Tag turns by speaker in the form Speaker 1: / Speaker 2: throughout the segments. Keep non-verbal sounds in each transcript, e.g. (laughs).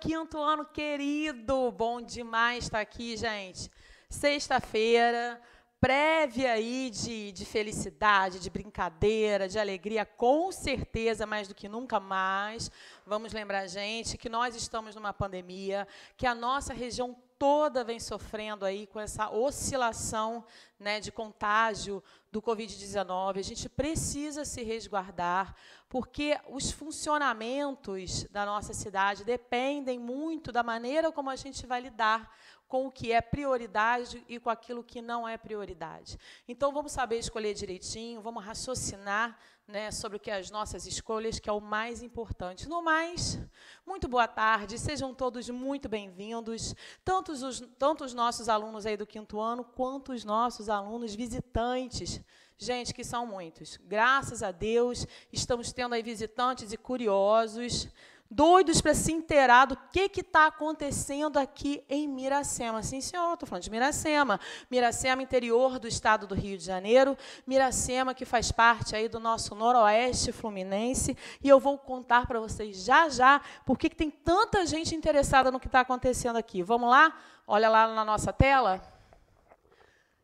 Speaker 1: quinto ano querido. Bom demais estar aqui, gente. Sexta-feira, prévia aí de, de felicidade, de brincadeira, de alegria, com certeza, mais do que nunca mais. Vamos lembrar, gente, que nós estamos numa pandemia, que a nossa região toda vem sofrendo aí com essa oscilação né, de contágio do Covid-19. A gente precisa se resguardar, porque os funcionamentos da nossa cidade dependem muito da maneira como a gente vai lidar com o que é prioridade e com aquilo que não é prioridade. Então, vamos saber escolher direitinho, vamos raciocinar né, sobre o que é as nossas escolhas, que é o mais importante. No mais, muito boa tarde, sejam todos muito bem-vindos, tanto os, tanto os nossos alunos aí do quinto ano, quanto os nossos alunos visitantes. Gente, que são muitos. Graças a Deus, estamos tendo aí visitantes e curiosos doidos para se inteirar do que está acontecendo aqui em Miracema. Sim, senhor, estou falando de Miracema. Miracema, interior do estado do Rio de Janeiro. Miracema, que faz parte aí do nosso noroeste fluminense. E eu vou contar para vocês já já por que tem tanta gente interessada no que está acontecendo aqui. Vamos lá? Olha lá na nossa tela.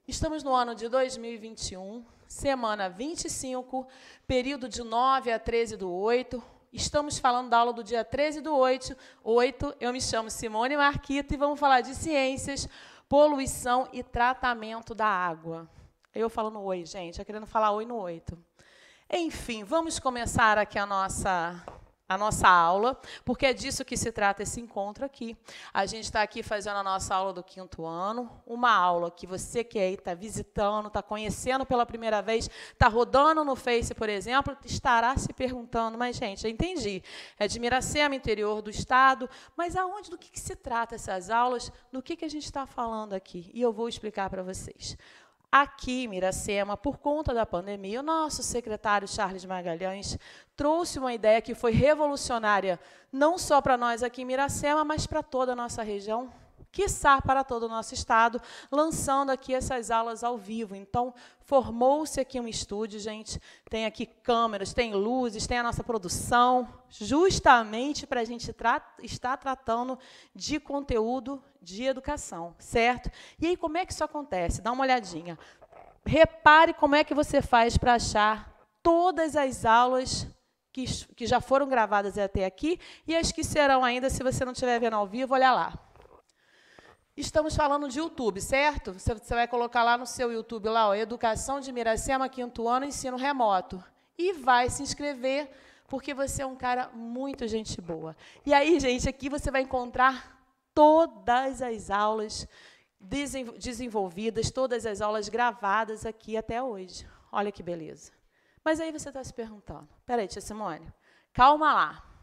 Speaker 1: Estamos no ano de 2021, semana 25, período de 9 a 13 do 8. Estamos falando da aula do dia 13 do 8. 8 eu me chamo Simone Marquito e vamos falar de ciências, poluição e tratamento da água. Eu falando oi, gente, eu querendo falar oi no 8. Enfim, vamos começar aqui a nossa a nossa aula, porque é disso que se trata esse encontro aqui. A gente está aqui fazendo a nossa aula do quinto ano, uma aula que você que aí está visitando, está conhecendo pela primeira vez, está rodando no Face, por exemplo, estará se perguntando, mas, gente, eu entendi, é de Miracema, é interior do Estado, mas aonde, do que, que se trata essas aulas, do que, que a gente está falando aqui? E eu vou explicar para vocês. Aqui em Miracema, por conta da pandemia, o nosso secretário Charles Magalhães trouxe uma ideia que foi revolucionária, não só para nós aqui em Miracema, mas para toda a nossa região quiçá para todo o nosso estado, lançando aqui essas aulas ao vivo. Então, formou-se aqui um estúdio, gente. Tem aqui câmeras, tem luzes, tem a nossa produção, justamente para a gente tra estar tratando de conteúdo de educação, certo? E aí, como é que isso acontece? Dá uma olhadinha. Repare como é que você faz para achar todas as aulas que, que já foram gravadas até aqui e as que serão ainda, se você não estiver vendo ao vivo, olha lá. Estamos falando de YouTube, certo? Você, você vai colocar lá no seu YouTube, lá, ó, Educação de Miracema, quinto ano, ensino remoto. E vai se inscrever, porque você é um cara muito gente boa. E aí, gente, aqui você vai encontrar todas as aulas desenvolvidas, todas as aulas gravadas aqui até hoje. Olha que beleza. Mas aí você está se perguntando, peraí, tia Simone, calma lá.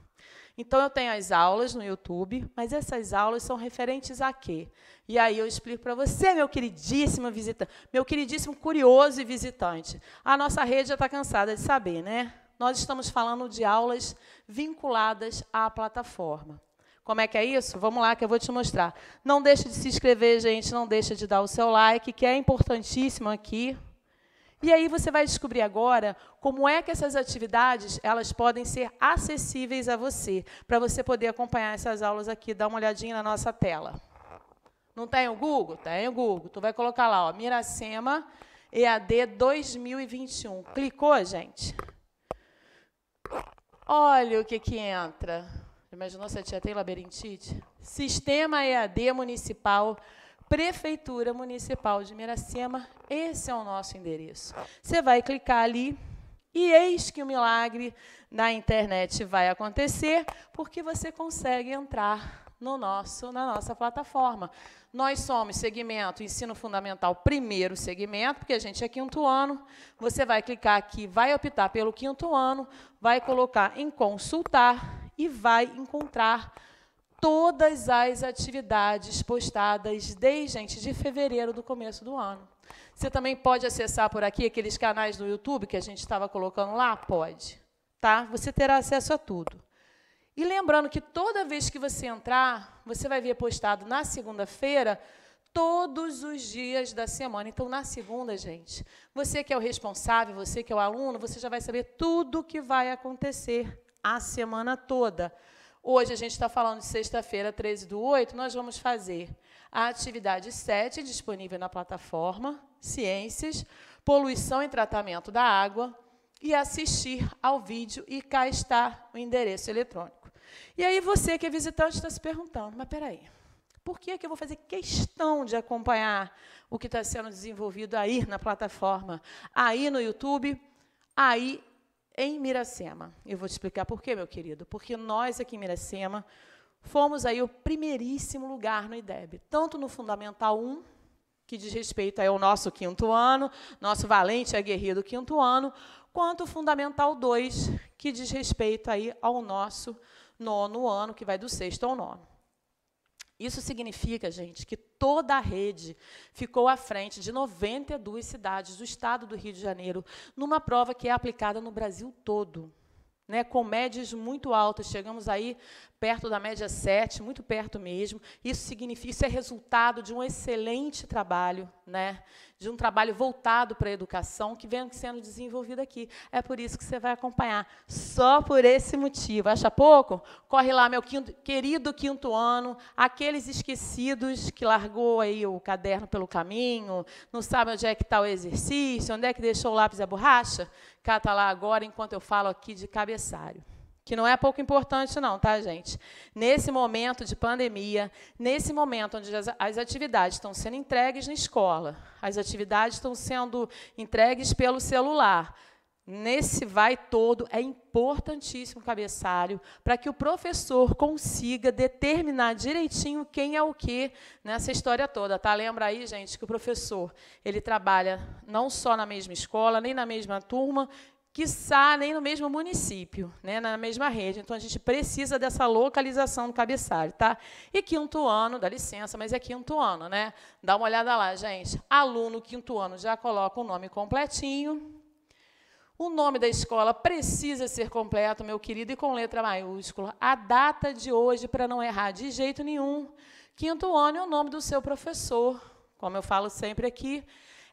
Speaker 1: Então, eu tenho as aulas no YouTube, mas essas aulas são referentes a quê? E aí eu explico para você, meu queridíssimo visitante, meu queridíssimo curioso e visitante. A nossa rede já está cansada de saber, né? Nós estamos falando de aulas vinculadas à plataforma. Como é que é isso? Vamos lá que eu vou te mostrar. Não deixe de se inscrever, gente, não deixe de dar o seu like, que é importantíssimo aqui e aí você vai descobrir agora como é que essas atividades elas podem ser acessíveis a você, para você poder acompanhar essas aulas aqui. Dá uma olhadinha na nossa tela. Não tem o Google? Tem o Google. Tu vai colocar lá, ó, Miracema EAD 2021. Clicou, gente? Olha o que, que entra. Imaginou se a tia tem labirintite? Sistema EAD Municipal Prefeitura Municipal de Miracema, esse é o nosso endereço. Você vai clicar ali e eis que o milagre da internet vai acontecer, porque você consegue entrar no nosso, na nossa plataforma. Nós somos segmento ensino fundamental, primeiro segmento, porque a gente é quinto ano. Você vai clicar aqui, vai optar pelo quinto ano, vai colocar em consultar e vai encontrar todas as atividades postadas desde, gente, de fevereiro do começo do ano. Você também pode acessar por aqui aqueles canais do YouTube que a gente estava colocando lá? Pode. Tá? Você terá acesso a tudo. E lembrando que toda vez que você entrar, você vai ver postado na segunda-feira todos os dias da semana. Então, na segunda, gente, você que é o responsável, você que é o aluno, você já vai saber tudo o que vai acontecer a semana toda. Hoje a gente está falando de sexta-feira, 13 do 8, nós vamos fazer a atividade 7, disponível na plataforma, Ciências, Poluição e Tratamento da Água, e assistir ao vídeo, e cá está o endereço eletrônico. E aí você que é visitante está se perguntando, mas peraí, por que, é que eu vou fazer questão de acompanhar o que está sendo desenvolvido aí na plataforma, aí no YouTube, aí em Miracema. Eu vou te explicar por quê, meu querido. Porque nós aqui em Miracema fomos aí o primeiríssimo lugar no IDEB, tanto no Fundamental 1, que diz respeito ao nosso quinto ano, nosso valente aguerrido quinto ano, quanto o Fundamental 2, que diz respeito aí ao nosso nono ano, que vai do sexto ao nono. Isso significa, gente, que toda a rede, ficou à frente de 92 cidades do estado do Rio de Janeiro, numa prova que é aplicada no Brasil todo. Né, com médias muito altas, chegamos aí perto da média 7, muito perto mesmo. Isso significa, isso é resultado de um excelente trabalho, né? de um trabalho voltado para a educação que vem sendo desenvolvido aqui. É por isso que você vai acompanhar, só por esse motivo. Acha pouco? Corre lá, meu quinto, querido quinto ano, aqueles esquecidos que largou aí o caderno pelo caminho, não sabe onde é que está o exercício, onde é que deixou o lápis e a borracha? Cata lá agora, enquanto eu falo aqui de cabeçalho que não é pouco importante, não, tá, gente? Nesse momento de pandemia, nesse momento onde as, as, atividades estão sendo entregues na escola, as atividades estão sendo entregues pelo celular. Nesse vai todo é importantíssimo cabeçalho para que o professor consiga determinar direitinho quem é o que nessa história toda, tá? Lembra aí, gente, que o professor, ele trabalha não só na mesma escola, nem na mesma turma, quiçá nem no mesmo município, né, na mesma rede. Então, a gente precisa dessa localização do cabeçalho. Tá? E quinto ano, dá licença, mas é quinto ano. né? Dá uma olhada lá, gente. Aluno quinto ano já coloca o nome completinho. O nome da escola precisa ser completo, meu querido, e com letra maiúscula. A data de hoje, para não errar de jeito nenhum. Quinto ano é o nome do seu professor. Como eu falo sempre aqui,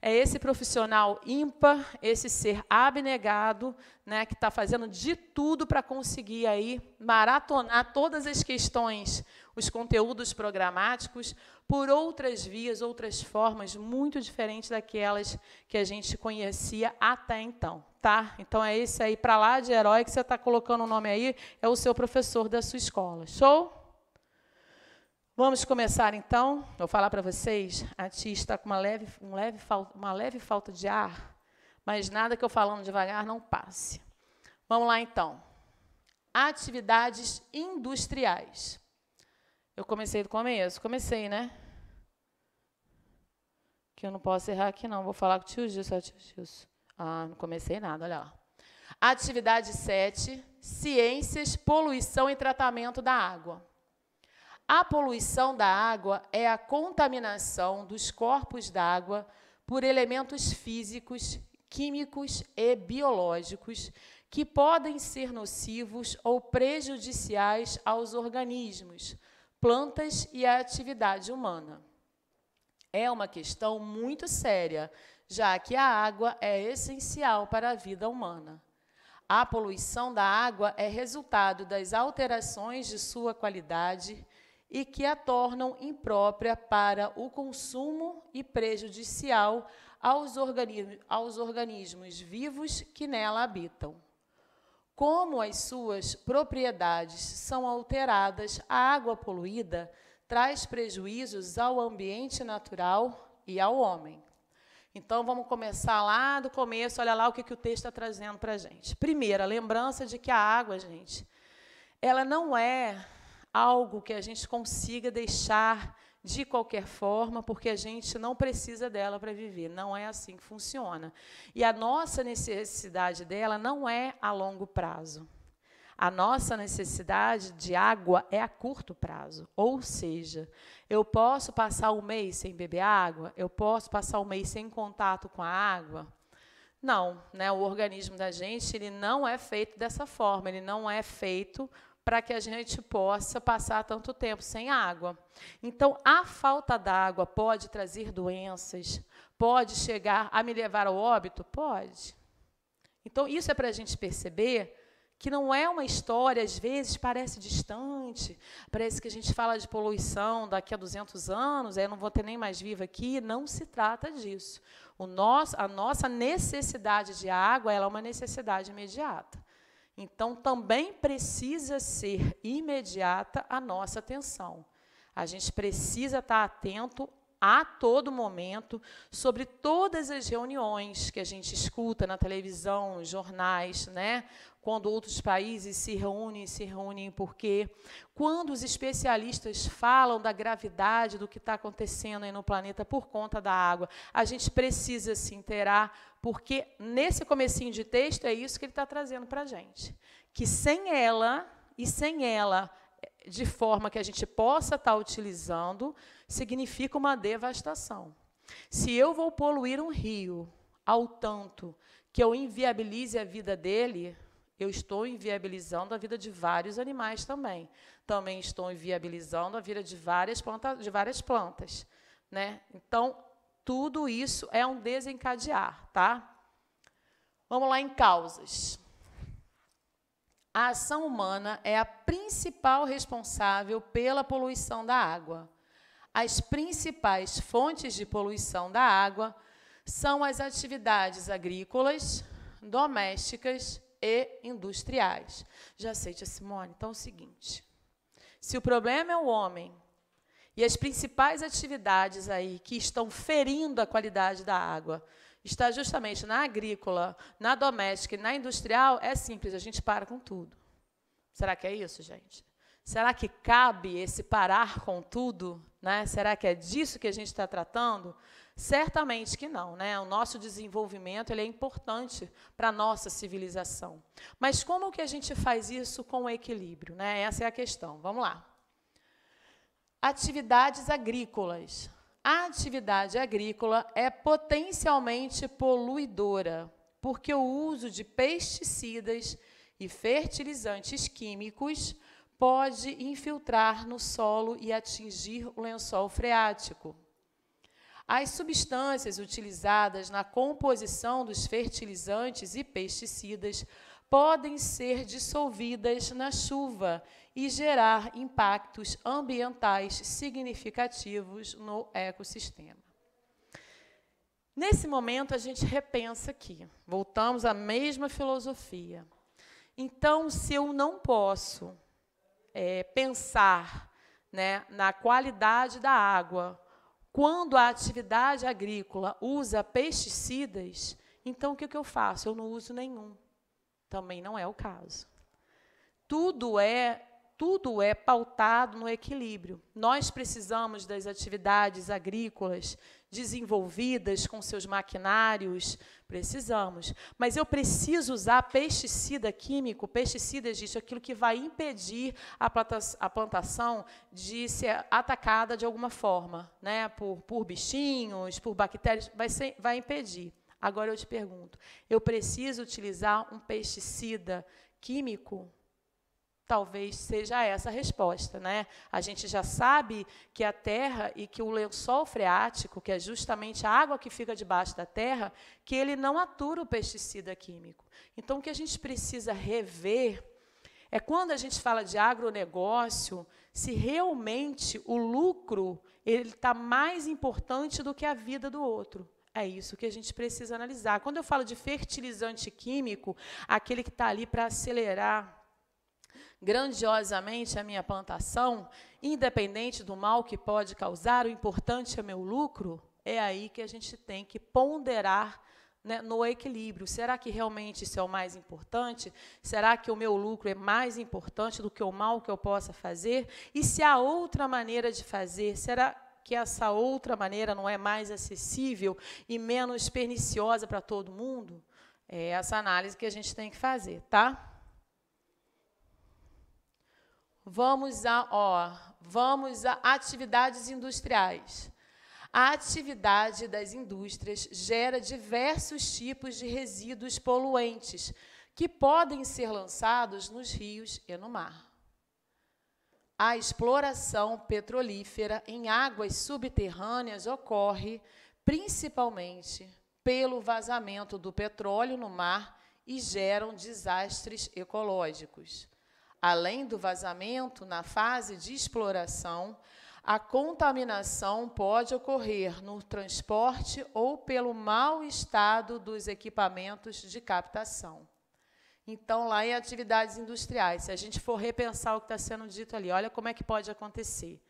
Speaker 1: é esse profissional ímpar, esse ser abnegado, né, que está fazendo de tudo para conseguir aí maratonar todas as questões, os conteúdos programáticos, por outras vias, outras formas muito diferentes daquelas que a gente conhecia até então. Tá? Então é esse aí para lá de herói que você está colocando o nome aí, é o seu professor da sua escola. Show? Vamos começar então. Vou falar para vocês. A Tia está com uma leve, um leve falta, uma leve falta de ar, mas nada que eu falando devagar não passe. Vamos lá então. Atividades industriais. Eu comecei do começo. Comecei, né? Que eu não posso errar aqui, não. Vou falar com o tio Gilson. Tio Gilson. Ah, não comecei nada, olha lá. Atividade 7. Ciências, poluição e tratamento da água. A poluição da água é a contaminação dos corpos d'água por elementos físicos, químicos e biológicos que podem ser nocivos ou prejudiciais aos organismos, plantas e à atividade humana. É uma questão muito séria, já que a água é essencial para a vida humana. A poluição da água é resultado das alterações de sua qualidade e que a tornam imprópria para o consumo e prejudicial aos, organi aos organismos vivos que nela habitam. Como as suas propriedades são alteradas, a água poluída traz prejuízos ao ambiente natural e ao homem. Então, vamos começar lá do começo, olha lá o que, que o texto está trazendo para a gente. Primeira, lembrança de que a água, gente, ela não é algo que a gente consiga deixar de qualquer forma, porque a gente não precisa dela para viver. Não é assim que funciona. E a nossa necessidade dela não é a longo prazo. A nossa necessidade de água é a curto prazo. Ou seja, eu posso passar um mês sem beber água? Eu posso passar um mês sem contato com a água? Não, né? O organismo da gente, ele não é feito dessa forma, ele não é feito para que a gente possa passar tanto tempo sem água. Então, a falta d'água pode trazer doenças, pode chegar a me levar ao óbito? Pode. Então, isso é para a gente perceber que não é uma história, às vezes parece distante, parece que a gente fala de poluição daqui a 200 anos, aí eu não vou ter nem mais viva aqui, não se trata disso. O nosso, a nossa necessidade de água ela é uma necessidade imediata. Então, também precisa ser imediata a nossa atenção. A gente precisa estar atento a todo momento sobre todas as reuniões que a gente escuta na televisão, jornais, né? Quando outros países se reúnem, se reúnem por quê? Quando os especialistas falam da gravidade do que está acontecendo aí no planeta por conta da água, a gente precisa se inteirar, porque nesse comecinho de texto é isso que ele está trazendo para a gente. Que sem ela, e sem ela, de forma que a gente possa estar tá utilizando, significa uma devastação. Se eu vou poluir um rio ao tanto que eu inviabilize a vida dele, eu estou inviabilizando a vida de vários animais também. Também estou inviabilizando a vida de várias, planta, de várias plantas. Né? Então, tudo isso é um desencadear. Tá? Vamos lá em causas a ação humana é a principal responsável pela poluição da água. As principais fontes de poluição da água são as atividades agrícolas, domésticas e industriais. Já aceita, Simone? Então é o seguinte: se o problema é o homem e as principais atividades aí que estão ferindo a qualidade da água está justamente na agrícola, na doméstica e na industrial, é simples, a gente para com tudo. Será que é isso, gente? Será que cabe esse parar com tudo? Né? Será que é disso que a gente está tratando? Certamente que não. Né? O nosso desenvolvimento ele é importante para a nossa civilização. Mas como que a gente faz isso com equilíbrio? Né? Essa é a questão. Vamos lá. Atividades agrícolas. A atividade agrícola é potencialmente poluidora, porque o uso de pesticidas e fertilizantes químicos pode infiltrar no solo e atingir o lençol freático. As substâncias utilizadas na composição dos fertilizantes e pesticidas podem ser dissolvidas na chuva e gerar impactos ambientais significativos no ecossistema. Nesse momento, a gente repensa aqui, voltamos à mesma filosofia. Então, se eu não posso é, pensar né, na qualidade da água quando a atividade agrícola usa pesticidas, então o que, que eu faço? Eu não uso nenhum. Também não é o caso. Tudo é tudo é pautado no equilíbrio. Nós precisamos das atividades agrícolas desenvolvidas com seus maquinários, precisamos. Mas eu preciso usar pesticida químico, pesticida existe aquilo que vai impedir a, a plantação de ser atacada de alguma forma, né? por, por bichinhos, por bactérias, vai, ser, vai impedir. Agora eu te pergunto: eu preciso utilizar um pesticida químico? Talvez seja essa a resposta, né? A gente já sabe que a terra e que o lençol freático, que é justamente a água que fica debaixo da terra, que ele não atura o pesticida químico. Então o que a gente precisa rever é quando a gente fala de agronegócio, se realmente o lucro ele está mais importante do que a vida do outro. É isso que a gente precisa analisar. Quando eu falo de fertilizante químico, aquele que está ali para acelerar grandiosamente a minha plantação, independente do mal que pode causar, o importante é meu lucro, é aí que a gente tem que ponderar né, no equilíbrio. Será que realmente isso é o mais importante? Será que o meu lucro é mais importante do que o mal que eu possa fazer? E se há outra maneira de fazer? Será que essa outra maneira não é mais acessível e menos perniciosa para todo mundo? É essa análise que a gente tem que fazer, tá? Vamos a, ó, vamos a atividades industriais. A atividade das indústrias gera diversos tipos de resíduos poluentes que podem ser lançados nos rios e no mar a exploração petrolífera em águas subterrâneas ocorre principalmente pelo vazamento do petróleo no mar e geram desastres ecológicos. Além do vazamento, na fase de exploração, a contaminação pode ocorrer no transporte ou pelo mau estado dos equipamentos de captação. Então, lá em atividades industriais, se a gente for repensar o que está sendo dito ali, olha como é que pode acontecer.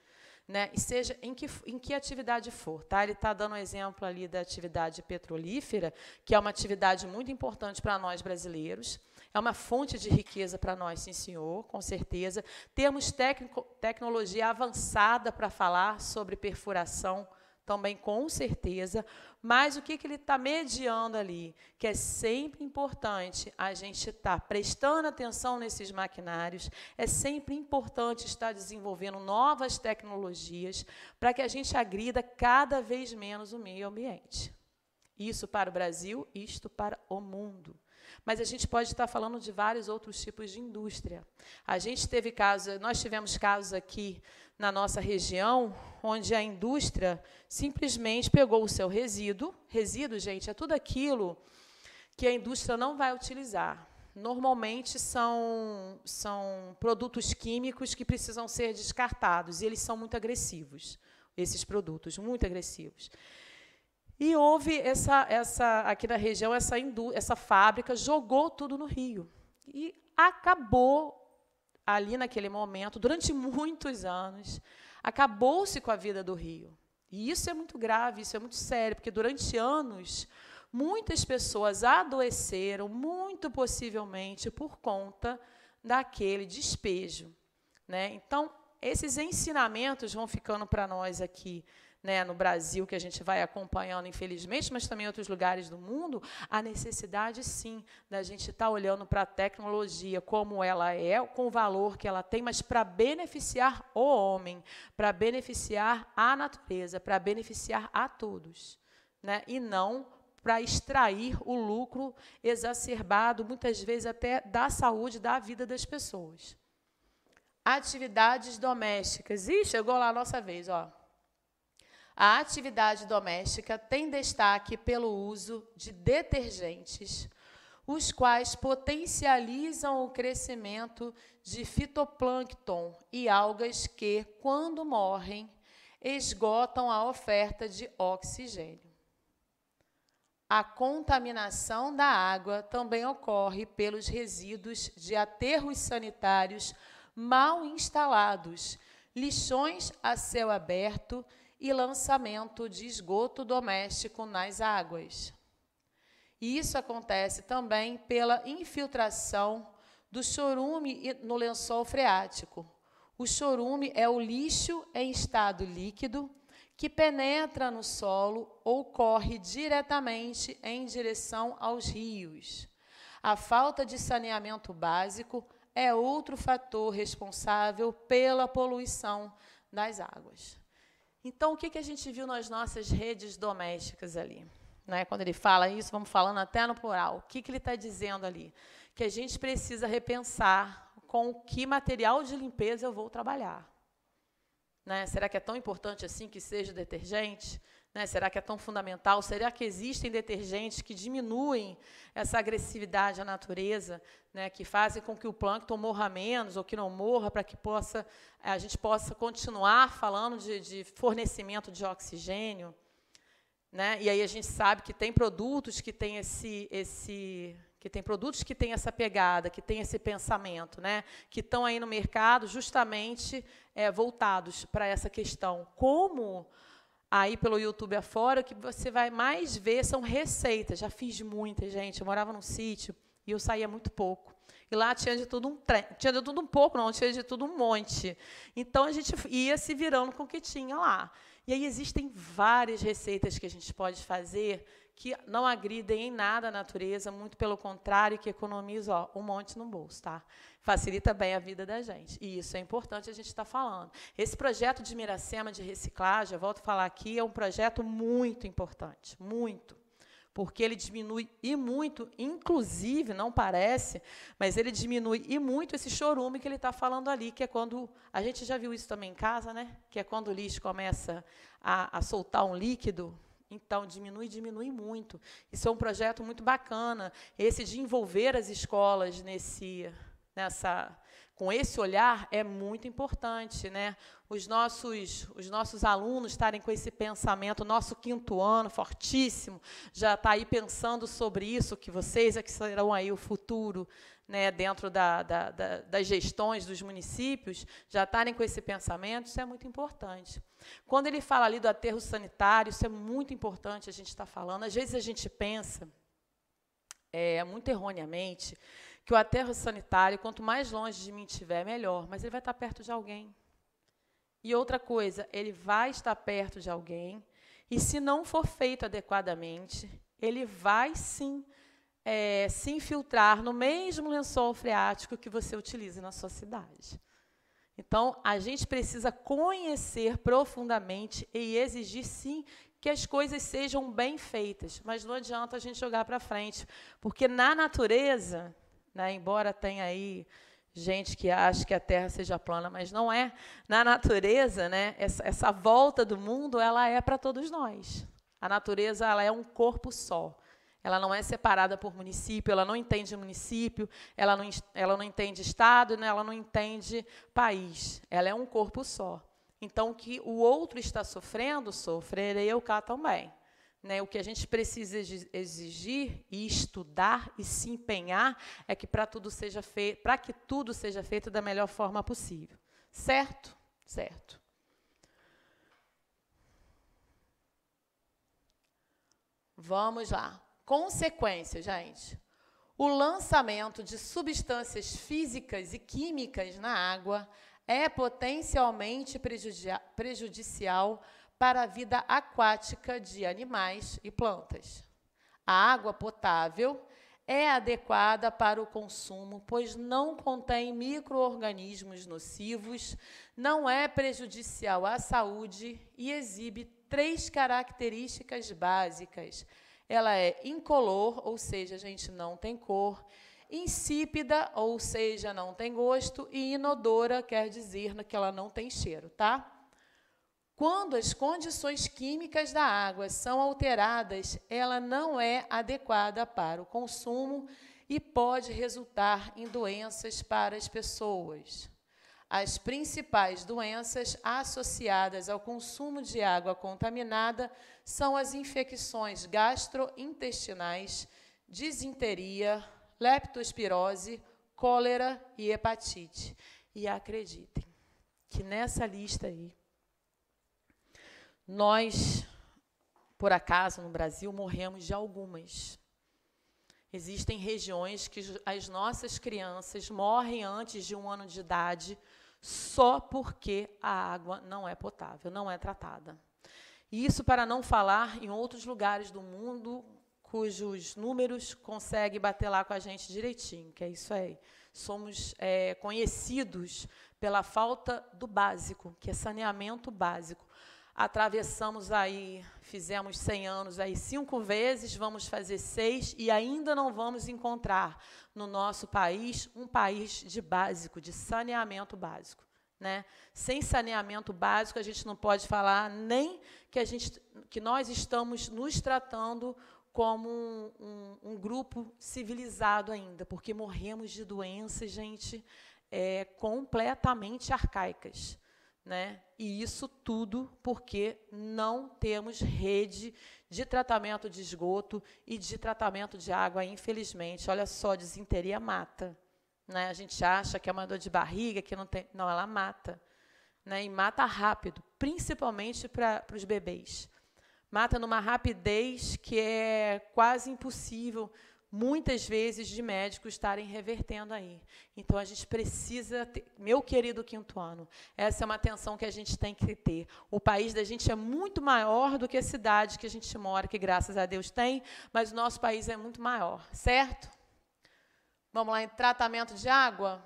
Speaker 1: Né? E seja em que, em que atividade for. Tá? Ele está dando um exemplo ali da atividade petrolífera, que é uma atividade muito importante para nós brasileiros. É uma fonte de riqueza para nós, sim, senhor, com certeza. Temos tecnico, tecnologia avançada para falar sobre perfuração também com certeza, mas o que, que ele está mediando ali? Que é sempre importante a gente estar tá prestando atenção nesses maquinários, é sempre importante estar desenvolvendo novas tecnologias para que a gente agrida cada vez menos o meio ambiente. Isso para o Brasil, isto para o mundo. Mas a gente pode estar falando de vários outros tipos de indústria. A gente teve casos, nós tivemos casos aqui na nossa região, onde a indústria simplesmente pegou o seu resíduo. Resíduo, gente, é tudo aquilo que a indústria não vai utilizar. Normalmente são, são produtos químicos que precisam ser descartados, e eles são muito agressivos, esses produtos, muito agressivos. E houve essa, essa aqui na região, essa, essa fábrica jogou tudo no rio. E acabou ali naquele momento, durante muitos anos, acabou-se com a vida do Rio. E isso é muito grave, isso é muito sério, porque durante anos muitas pessoas adoeceram, muito possivelmente por conta daquele despejo. Né? Então, esses ensinamentos vão ficando para nós aqui né, no Brasil, que a gente vai acompanhando, infelizmente, mas também em outros lugares do mundo, a necessidade, sim, da gente estar tá olhando para a tecnologia como ela é, com o valor que ela tem, mas para beneficiar o homem, para beneficiar a natureza, para beneficiar a todos. Né, e não para extrair o lucro exacerbado, muitas vezes até da saúde, da vida das pessoas. Atividades domésticas. Ih, chegou lá a nossa vez, ó a atividade doméstica tem destaque pelo uso de detergentes, os quais potencializam o crescimento de fitoplâncton e algas que, quando morrem, esgotam a oferta de oxigênio. A contaminação da água também ocorre pelos resíduos de aterros sanitários mal instalados, lixões a céu aberto, e lançamento de esgoto doméstico nas águas. E isso acontece também pela infiltração do chorume no lençol freático. O chorume é o lixo em estado líquido que penetra no solo ou corre diretamente em direção aos rios. A falta de saneamento básico é outro fator responsável pela poluição das águas. Então, o que, que a gente viu nas nossas redes domésticas ali? Né? Quando ele fala isso, vamos falando até no plural. O que, que ele está dizendo ali? Que a gente precisa repensar com que material de limpeza eu vou trabalhar. Né? Será que é tão importante assim que seja detergente? Né? Será que é tão fundamental? Será que existem detergentes que diminuem essa agressividade à natureza, né? que fazem com que o plâncton morra menos ou que não morra, para que possa, eh, a gente possa continuar falando de, de fornecimento de oxigênio? Né? E aí a gente sabe que tem produtos que têm esse, esse que tem produtos que têm essa pegada, que têm esse pensamento, né? que estão aí no mercado justamente é, voltados para essa questão. Como aí pelo YouTube afora, o que você vai mais ver são receitas. Já fiz muita, gente. Eu morava num sítio e eu saía muito pouco. E lá tinha de tudo um trem, tinha de tudo um pouco, não, tinha de tudo um monte. Então a gente ia se virando com o que tinha lá. E aí existem várias receitas que a gente pode fazer que não agridem em nada a natureza, muito pelo contrário, que economizam um monte no bolso, tá? Facilita bem a vida da gente. E isso é importante a gente estar tá falando. Esse projeto de Miracema de reciclagem, eu volto a falar aqui, é um projeto muito importante, muito. Porque ele diminui e muito, inclusive, não parece, mas ele diminui e muito esse chorume que ele está falando ali, que é quando. A gente já viu isso também em casa, né? Que é quando o lixo começa a, a soltar um líquido então, diminui, diminui muito. Isso é um projeto muito bacana, esse de envolver as escolas nesse, nessa, com esse olhar é muito importante, né? Os nossos, os nossos alunos estarem com esse pensamento, nosso quinto ano fortíssimo, já está aí pensando sobre isso, que vocês é que serão aí o futuro, né, dentro da, da, da, das gestões dos municípios, já estarem com esse pensamento, isso é muito importante. Quando ele fala ali do aterro sanitário, isso é muito importante a gente está falando. Às vezes a gente pensa, é, muito erroneamente, que o aterro sanitário, quanto mais longe de mim estiver, melhor, mas ele vai estar perto de alguém. E outra coisa, ele vai estar perto de alguém, e se não for feito adequadamente, ele vai sim é, se infiltrar no mesmo lençol freático que você utiliza na sua cidade. Então, a gente precisa conhecer profundamente e exigir, sim, que as coisas sejam bem feitas, mas não adianta a gente jogar para frente, porque na natureza né? Embora tenha aí gente que acha que a Terra seja plana, mas não é. Na natureza, né, essa, essa volta do mundo, ela é para todos nós. A natureza, ela é um corpo só. Ela não é separada por município, ela não entende município, ela não, ela não entende estado, né, ela não entende país. Ela é um corpo só. Então, o que o outro está sofrendo, sofrerei eu cá também. Né, o que a gente precisa exigir e estudar e se empenhar é que para tudo seja feito, para que tudo seja feito da melhor forma possível. Certo? Certo. Vamos lá. Consequência, gente. O lançamento de substâncias físicas e químicas na água é potencialmente prejudicial para a vida aquática de animais e plantas. A água potável é adequada para o consumo, pois não contém microorganismos nocivos, não é prejudicial à saúde e exibe três características básicas. Ela é incolor, ou seja, a gente não tem cor, insípida, ou seja, não tem gosto, e inodora, quer dizer que ela não tem cheiro, tá? Quando as condições químicas da água são alteradas, ela não é adequada para o consumo e pode resultar em doenças para as pessoas. As principais doenças associadas ao consumo de água contaminada são as infecções gastrointestinais, disenteria, leptospirose, cólera e hepatite. E acreditem que nessa lista aí nós, por acaso, no Brasil, morremos de algumas. Existem regiões que as nossas crianças morrem antes de um ano de idade só porque a água não é potável, não é tratada. Isso para não falar em outros lugares do mundo cujos números consegue bater lá com a gente direitinho, que é isso aí. Somos é, conhecidos pela falta do básico, que é saneamento básico. Atravessamos aí, fizemos 100 anos aí cinco vezes, vamos fazer seis e ainda não vamos encontrar no nosso país um país de básico, de saneamento básico. Né? Sem saneamento básico, a gente não pode falar nem que, a gente, que nós estamos nos tratando como um, um, um grupo civilizado ainda, porque morremos de doenças, gente, é, completamente arcaicas. Né? E isso tudo porque não temos rede de tratamento de esgoto e de tratamento de água, infelizmente. Olha só, desinteria mata. Né? A gente acha que é uma dor de barriga, que não tem. Não, ela mata. Né? E mata rápido, principalmente para os bebês. Mata numa rapidez que é quase impossível muitas vezes de médicos estarem revertendo aí. Então a gente precisa, ter, meu querido quinto ano, essa é uma atenção que a gente tem que ter. O país da gente é muito maior do que a cidade que a gente mora, que graças a Deus tem, mas o nosso país é muito maior, certo? Vamos lá em tratamento de água.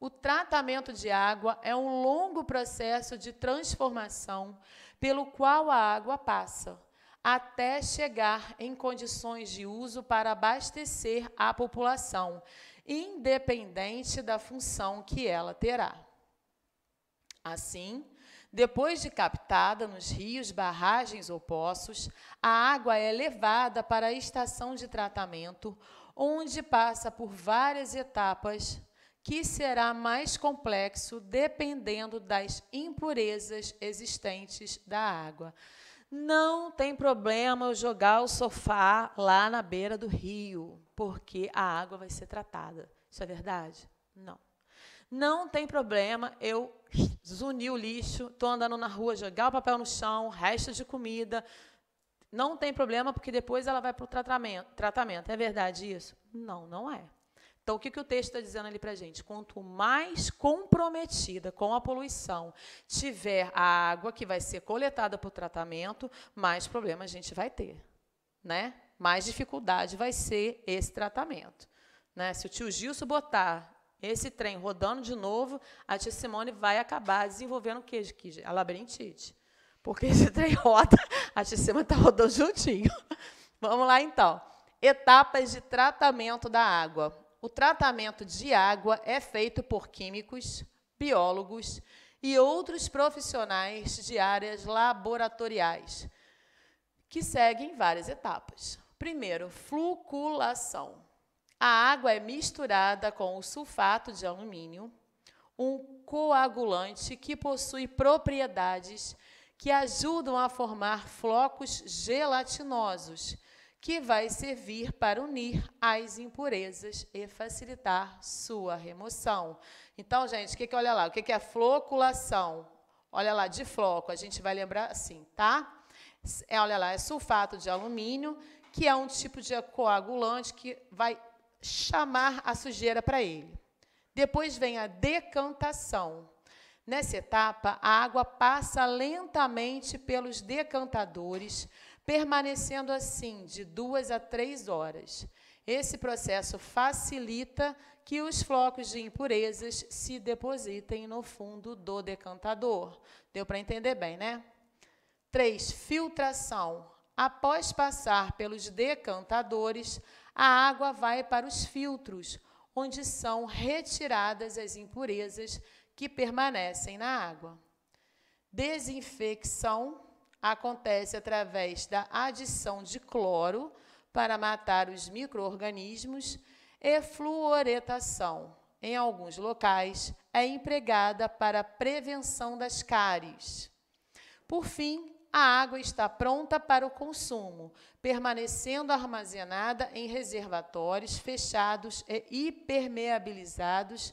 Speaker 1: O tratamento de água é um longo processo de transformação pelo qual a água passa até chegar em condições de uso para abastecer a população, independente da função que ela terá. Assim, depois de captada nos rios, barragens ou poços, a água é levada para a estação de tratamento, onde passa por várias etapas, que será mais complexo dependendo das impurezas existentes da água. Não tem problema eu jogar o sofá lá na beira do rio, porque a água vai ser tratada. Isso é verdade? Não. Não tem problema eu zunir o lixo, estou andando na rua, jogar o papel no chão, resto de comida. Não tem problema, porque depois ela vai para o tratamento, tratamento. É verdade isso? Não, não é. Então, o que, que o texto está dizendo ali para a gente? Quanto mais comprometida com a poluição tiver a água que vai ser coletada para o tratamento, mais problema a gente vai ter, né? mais dificuldade vai ser esse tratamento. Né? Se o tio Gilson botar esse trem rodando de novo, a tia Simone vai acabar desenvolvendo o que A labirintite. Porque esse trem (laughs) roda, a tia Simone está rodando juntinho. (laughs) Vamos lá, então. Etapas de tratamento da água o tratamento de água é feito por químicos, biólogos e outros profissionais de áreas laboratoriais, que seguem várias etapas. Primeiro, fluculação. A água é misturada com o sulfato de alumínio, um coagulante que possui propriedades que ajudam a formar flocos gelatinosos, que vai servir para unir as impurezas e facilitar sua remoção. Então, gente, o que, que olha lá? O que, que é floculação? Olha lá, de floco, a gente vai lembrar assim, tá? É, olha lá, é sulfato de alumínio, que é um tipo de coagulante que vai chamar a sujeira para ele. Depois vem a decantação. Nessa etapa, a água passa lentamente pelos decantadores permanecendo assim de duas a três horas. Esse processo facilita que os flocos de impurezas se depositem no fundo do decantador. Deu para entender bem, né? 3. Filtração. Após passar pelos decantadores, a água vai para os filtros, onde são retiradas as impurezas que permanecem na água. Desinfecção acontece através da adição de cloro para matar os microorganismos e fluoretação. Em alguns locais, é empregada para a prevenção das cáries. Por fim, a água está pronta para o consumo, permanecendo armazenada em reservatórios fechados e hipermeabilizados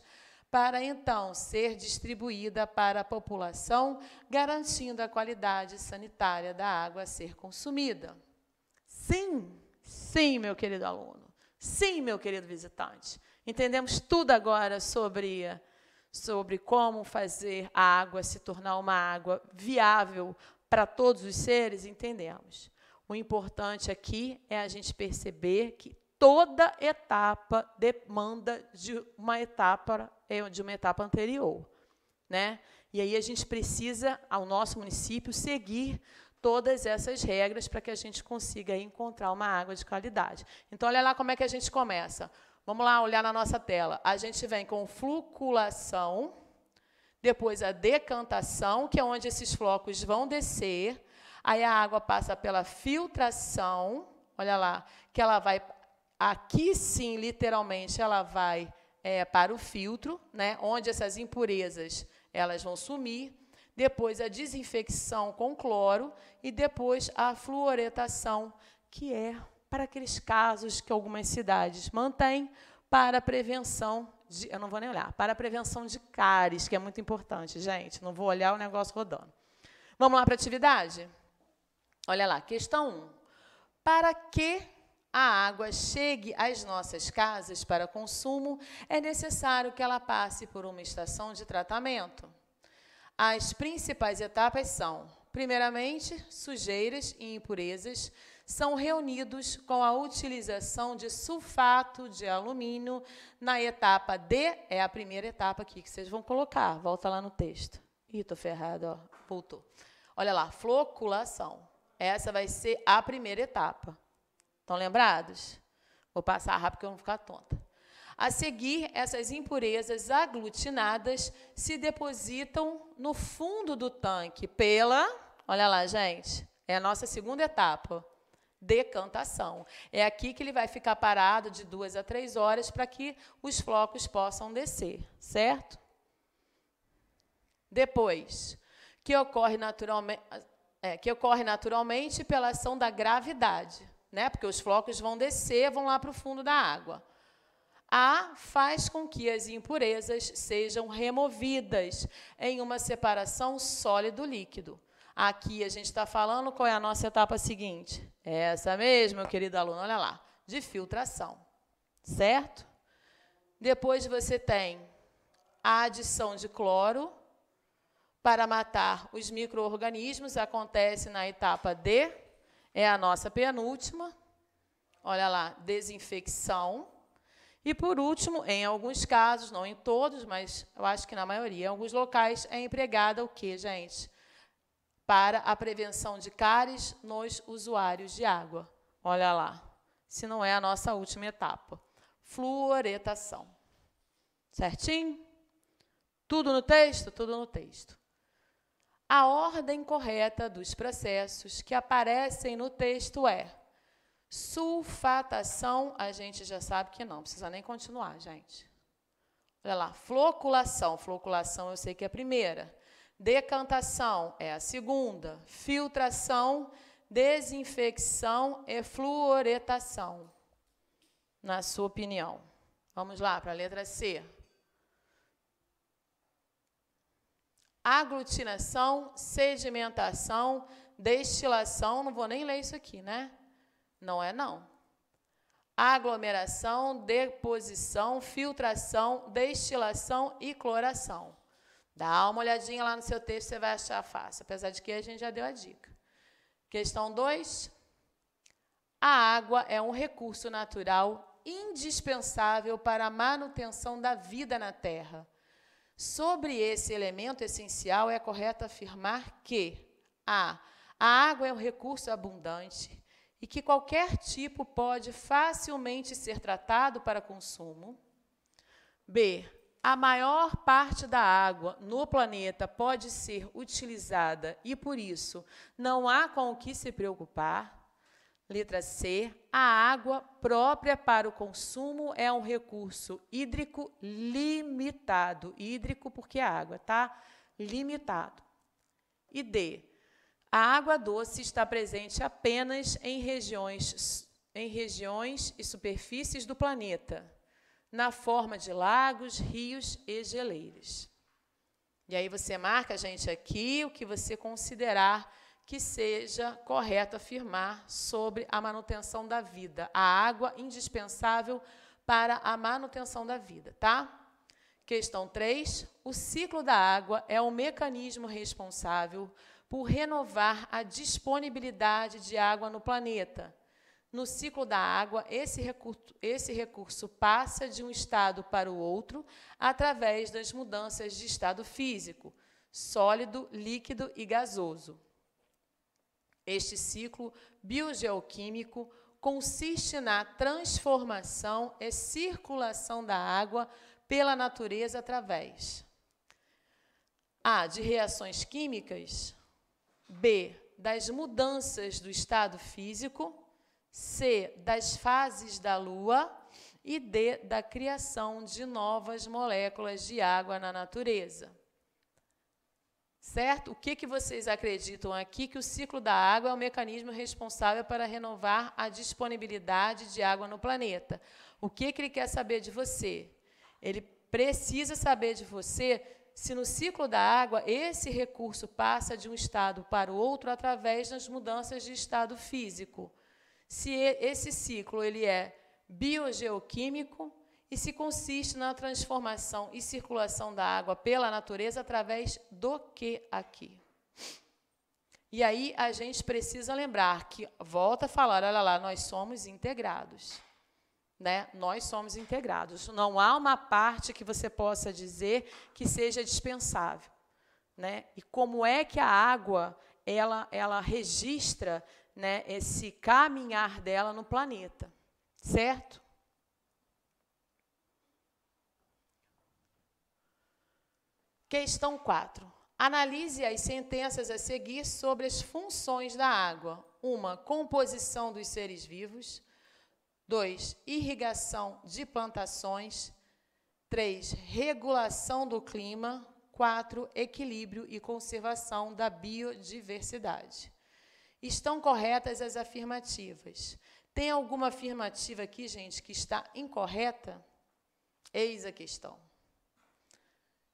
Speaker 1: para então ser distribuída para a população, garantindo a qualidade sanitária da água a ser consumida. Sim, sim, meu querido aluno. Sim, meu querido visitante. Entendemos tudo agora sobre sobre como fazer a água se tornar uma água viável para todos os seres, entendemos. O importante aqui é a gente perceber que toda etapa demanda de uma etapa é, de uma etapa anterior, né? E aí a gente precisa, ao nosso município, seguir todas essas regras para que a gente consiga encontrar uma água de qualidade. Então, olha lá como é que a gente começa. Vamos lá olhar na nossa tela. A gente vem com fluculação, depois a decantação, que é onde esses flocos vão descer, aí a água passa pela filtração, olha lá, que ela vai Aqui sim, literalmente, ela vai é, para o filtro, né, onde essas impurezas elas vão sumir. Depois a desinfecção com cloro e depois a fluoretação, que é para aqueles casos que algumas cidades mantêm para a prevenção de, eu não vou nem olhar, para a prevenção de cáries, que é muito importante, gente, não vou olhar o negócio rodando. Vamos lá para a atividade? Olha lá, questão 1. Para que a água chegue às nossas casas para consumo, é necessário que ela passe por uma estação de tratamento. As principais etapas são: primeiramente, sujeiras e impurezas são reunidos com a utilização de sulfato de alumínio na etapa D, é a primeira etapa aqui que vocês vão colocar. Volta lá no texto. Ih, tô ferrado, ó, voltou. Olha lá, floculação. Essa vai ser a primeira etapa. Estão lembrados? Vou passar rápido porque eu não vou ficar tonta. A seguir, essas impurezas aglutinadas se depositam no fundo do tanque pela, olha lá, gente, é a nossa segunda etapa, decantação. É aqui que ele vai ficar parado de duas a três horas para que os flocos possam descer, certo? Depois, que ocorre é, que ocorre naturalmente pela ação da gravidade né? porque os flocos vão descer, vão lá para o fundo da água. A faz com que as impurezas sejam removidas em uma separação sólido-líquido. Aqui a gente está falando qual é a nossa etapa seguinte. É essa mesma, meu querido aluno, olha lá, de filtração, certo? Depois você tem a adição de cloro para matar os micro-organismos, acontece na etapa D é a nossa penúltima. Olha lá, desinfecção. E por último, em alguns casos, não em todos, mas eu acho que na maioria, em alguns locais é empregada o que, gente? Para a prevenção de cáries nos usuários de água. Olha lá, se não é a nossa última etapa. Fluoretação. Certinho? Tudo no texto? Tudo no texto. A ordem correta dos processos que aparecem no texto é sulfatação, a gente já sabe que não, precisa nem continuar, gente. Olha lá, floculação, floculação eu sei que é a primeira. Decantação é a segunda. Filtração, desinfecção e fluoretação. Na sua opinião. Vamos lá para a letra C. aglutinação, sedimentação, destilação, não vou nem ler isso aqui, né? Não é não. Aglomeração, deposição, filtração, destilação e cloração. Dá uma olhadinha lá no seu texto, você vai achar fácil, apesar de que a gente já deu a dica. Questão 2. A água é um recurso natural indispensável para a manutenção da vida na Terra Sobre esse elemento essencial, é correto afirmar que a, a água é um recurso abundante e que qualquer tipo pode facilmente ser tratado para consumo. B. A maior parte da água no planeta pode ser utilizada e, por isso, não há com o que se preocupar. Letra C. A água própria para o consumo é um recurso hídrico limitado. Hídrico porque é água, tá? Limitado. E D. A água doce está presente apenas em regiões, em regiões e superfícies do planeta, na forma de lagos, rios e geleiras. E aí você marca, gente, aqui o que você considerar que seja correto afirmar sobre a manutenção da vida, a água indispensável para a manutenção da vida, tá? Questão 3. O ciclo da água é o mecanismo responsável por renovar a disponibilidade de água no planeta. No ciclo da água, esse recurso, esse recurso passa de um estado para o outro através das mudanças de estado físico, sólido, líquido e gasoso. Este ciclo biogeoquímico consiste na transformação e circulação da água pela natureza através A. de reações químicas, B. das mudanças do estado físico, C. das fases da Lua e D. da criação de novas moléculas de água na natureza. Certo? O que, que vocês acreditam aqui que o ciclo da água é o mecanismo responsável para renovar a disponibilidade de água no planeta? O que, que ele quer saber de você? Ele precisa saber de você se no ciclo da água esse recurso passa de um estado para o outro através das mudanças de estado físico. Se esse ciclo ele é biogeoquímico, e se consiste na transformação e circulação da água pela natureza através do que aqui. E aí a gente precisa lembrar que, volta a falar, olha lá, nós somos integrados. Né? Nós somos integrados. Não há uma parte que você possa dizer que seja dispensável. Né? E como é que a água ela, ela registra né, esse caminhar dela no planeta, certo? Questão 4. Analise as sentenças a seguir sobre as funções da água. Uma, composição dos seres vivos. 2. Irrigação de plantações. 3. Regulação do clima. 4. Equilíbrio e conservação da biodiversidade. Estão corretas as afirmativas. Tem alguma afirmativa aqui, gente, que está incorreta? Eis a questão.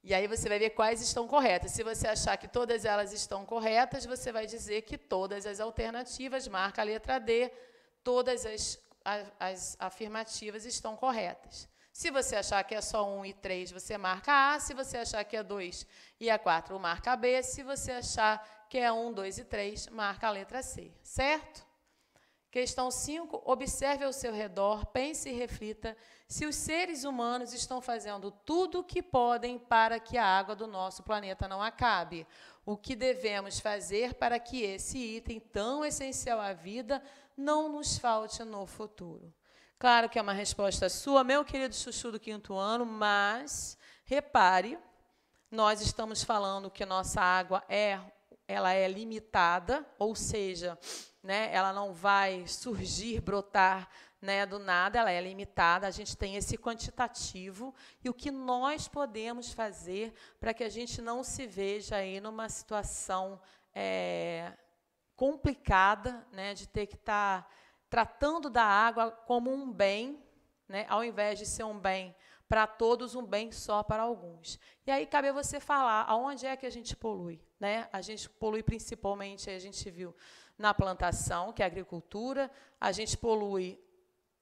Speaker 1: E aí você vai ver quais estão corretas. Se você achar que todas elas estão corretas, você vai dizer que todas as alternativas, marca a letra D, todas as, as afirmativas estão corretas. Se você achar que é só 1 e 3, você marca A. Se você achar que é 2 e é 4, marca B. Se você achar que é 1, 2 e 3, marca a letra C, certo? Questão 5. Observe ao seu redor, pense e reflita se os seres humanos estão fazendo tudo o que podem para que a água do nosso planeta não acabe. O que devemos fazer para que esse item tão essencial à vida não nos falte no futuro? Claro que é uma resposta sua, meu querido Chuchu do quinto ano, mas repare, nós estamos falando que nossa água é, ela é limitada, ou seja, né? Ela não vai surgir, brotar, né, do nada, ela é limitada. A gente tem esse quantitativo e o que nós podemos fazer para que a gente não se veja aí numa situação é, complicada, né, de ter que estar tá tratando da água como um bem, né, ao invés de ser um bem para todos, um bem só para alguns. E aí cabe a você falar aonde é que a gente polui. Né? A gente polui principalmente, a gente viu, na plantação, que é a agricultura, a gente polui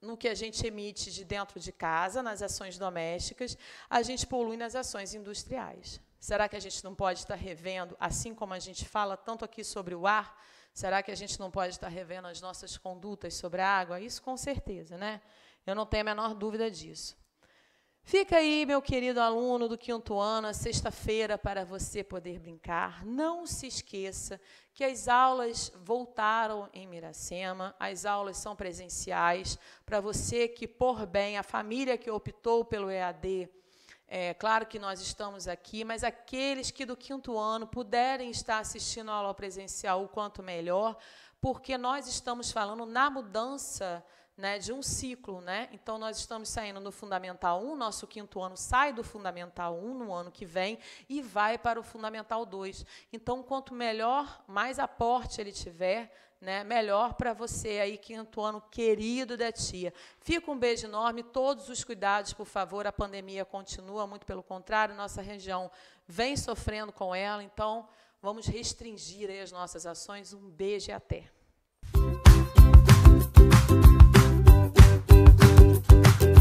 Speaker 1: no que a gente emite de dentro de casa, nas ações domésticas, a gente polui nas ações industriais. Será que a gente não pode estar revendo, assim como a gente fala tanto aqui sobre o ar, será que a gente não pode estar revendo as nossas condutas sobre a água? Isso com certeza, né? Eu não tenho a menor dúvida disso. Fica aí, meu querido aluno do quinto ano, a sexta-feira para você poder brincar. Não se esqueça que as aulas voltaram em Miracema, as aulas são presenciais. Para você que, por bem, a família que optou pelo EAD, é claro que nós estamos aqui, mas aqueles que do quinto ano puderem estar assistindo a aula presencial, o quanto melhor, porque nós estamos falando na mudança né, de um ciclo. Né? Então, nós estamos saindo do Fundamental 1, nosso quinto ano sai do Fundamental 1 no ano que vem e vai para o Fundamental 2. Então, quanto melhor, mais aporte ele tiver, né? Melhor para você aí, quinto ano querido da tia. Fica um beijo enorme, todos os cuidados, por favor. A pandemia continua, muito pelo contrário, nossa região vem sofrendo com ela, então vamos restringir as nossas ações. Um beijo e até. you